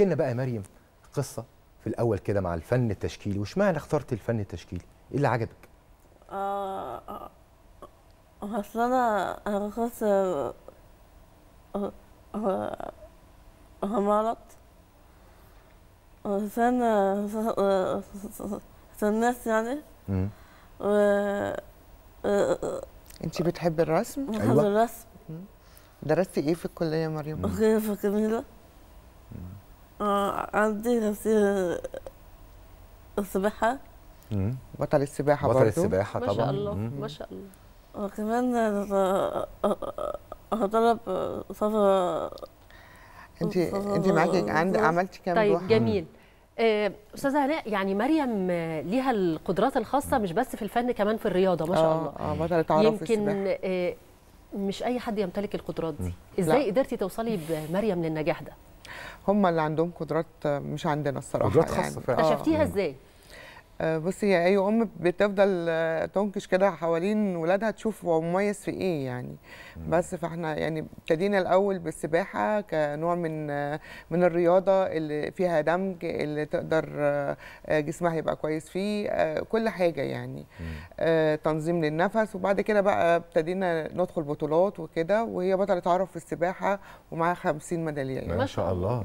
احكي لنا بقى يا مريم قصه في الاول كده مع الفن التشكيلي واشمعنى اخترت الفن التشكيلي ايه اللي عجبك آه, آه،, آه، اصل انا انا همارت مرض وسنة سنات يعني و... آه، انت بتحبي الرسم؟ بحب أيوة. الرسم درستي ايه في الكليه يا مريم؟ في كميله آه، عندي نفسي السباحه بطل السباحه بطل برضو. السباحه طبعا ما شاء الله ما شاء الله وكمان هطلب صفا انت انت معاكي عند عملتي كام طيب روح. جميل آه، استاذه هناء يعني مريم ليها القدرات الخاصه مش بس في الفن كمان في الرياضه ما شاء آه، الله اه بطلت تعرف يمكن مش اي حد يمتلك القدرات دي ازاي قدرتي توصلي بمريم للنجاح ده هم اللي عندهم قدرات مش عندنا الصراحه قدرات خاصه يعني. فعلا شفتيها آه. ازاي؟ آه، بصي هي اي ام بتفضل آه، تنكش كده حوالين ولادها تشوف هو مميز في ايه يعني بس فاحنا يعني ابتدينا الاول بالسباحه كنوع من آه، من الرياضه اللي فيها دمج اللي تقدر جسمها يبقى كويس فيه كل حاجه يعني تنظيم للنفس وبعد كده بقى ابتدينا ندخل بطولات وكده وهي بطله عرف في السباحه ومعاها 50 ميداليه يعني. ما شاء الله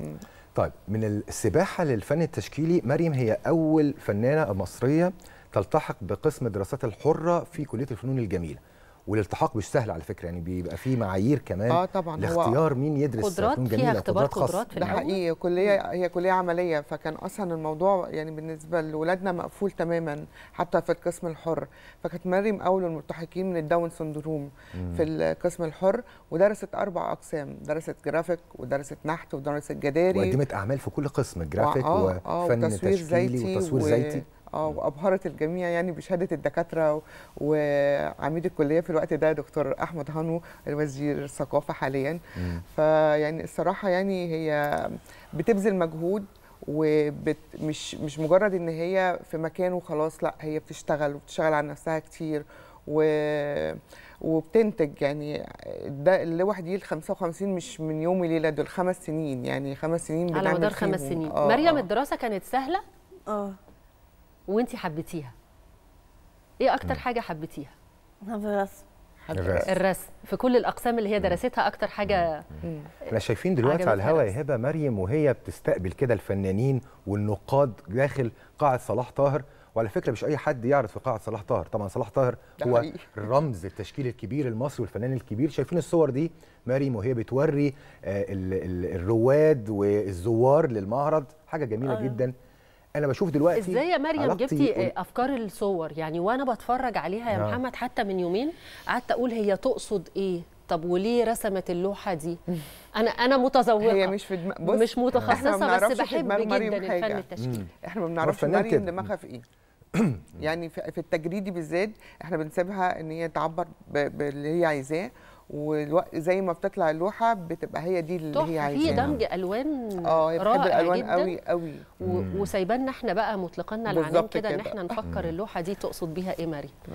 طيب من السباحه للفن التشكيلي مريم هي اول فنانه مصريه تلتحق بقسم الدراسات الحره في كليه الفنون الجميله والالتحاق مش سهل على فكره يعني بيبقى فيه معايير كمان اه طبعا لاختيار مين يدرس قدرات فيها اختبار قدرات, قدرات في ده حقيقي كليه هي كليه عمليه فكان اصلا الموضوع يعني بالنسبه لاولادنا مقفول تماما حتى في القسم الحر فكانت مريم اول الملتحقين من الداون سندروم في القسم الحر ودرست اربع اقسام درست جرافيك ودرست نحت ودرست جداري وقدمت اعمال في كل قسم جرافيك آه، آه، وفن تشكيلي وتصوير زيتي آه، وابهرت الجميع يعني بشهاده الدكاتره وعميد الكليه في الوقت ده دكتور احمد هانو وزير الثقافه حاليا فيعني الصراحه يعني هي بتبذل مجهود ومش مش, مش مجرد ان هي في مكان وخلاص لا هي بتشتغل وبتشتغل على نفسها كتير و وبتنتج يعني ده اللوح دي ال 55 مش من يوم وليله دول خمس سنين يعني خمس سنين على مدار خمس سنين آه مريم آه. الدراسه كانت سهله؟ اه وانت حبيتيها ايه اكتر حاجه حبيتيها الرسم الرسم الرسم في كل الاقسام اللي هي درستها اكتر حاجه احنا شايفين دلوقتي على الهواء يا هبه مريم وهي بتستقبل كده الفنانين والنقاد داخل قاعه صلاح طاهر وعلى فكره مش اي حد يعرض في قاعه صلاح طاهر طبعا صلاح طاهر هو رمز التشكيل الكبير المصري والفنان الكبير شايفين الصور دي مريم وهي بتوري آه، الرواد والزوار للمعرض حاجه جميله آه. جدا انا بشوف دلوقتي ازاي يا مريم جبتي افكار الصور يعني وانا بتفرج عليها يا نعم. محمد حتى من يومين قعدت اقول هي تقصد ايه طب وليه رسمت اللوحه دي انا انا متذوقه هي مش في دماغ بص مش متخصصه بس بحب جدا الفن التشكيلي احنا ما بنعرفش مريم دماغها في ايه يعني في التجريدي بالذات احنا بنسيبها ان هي تعبر باللي هي عايزاه وزي ما بتطلع اللوحه بتبقى هي دي اللي هي عايزاها في دمج الوان اه هي بتحب الالوان قوي قوي وسايبانا احنا بقى مطلقنا العنان كده ان احنا نفكر اللوحه دي تقصد بيها ايه ماري